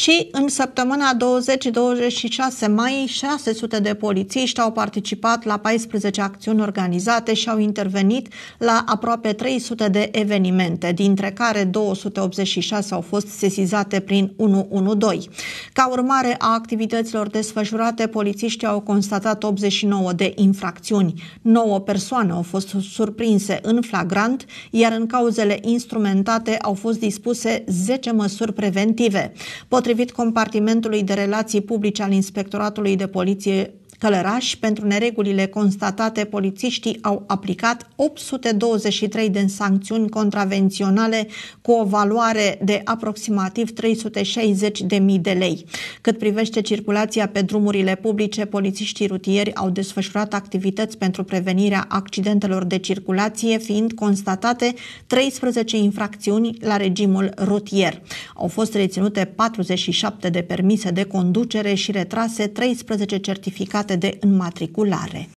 și în săptămâna 20-26 mai 600 de polițiști au participat la 14 acțiuni organizate și au intervenit la aproape 300 de evenimente, dintre care 286 au fost sesizate prin 112. Ca urmare a activităților desfășurate, polițiștii au constatat 89 de infracțiuni. 9 persoane au fost surprinse în flagrant, iar în cauzele instrumentate au fost dispuse 10 măsuri preventive. Pot Potrivit compartimentului de relații publice al Inspectoratului de Poliție călărași pentru neregulile constatate, polițiștii au aplicat 823 de sancțiuni contravenționale cu o valoare de aproximativ 360.000 de lei. Cât privește circulația pe drumurile publice, polițiștii rutieri au desfășurat activități pentru prevenirea accidentelor de circulație, fiind constatate 13 infracțiuni la regimul rutier. Au fost reținute 47 de permise de conducere și retrase 13 certificate date de înmatriculare.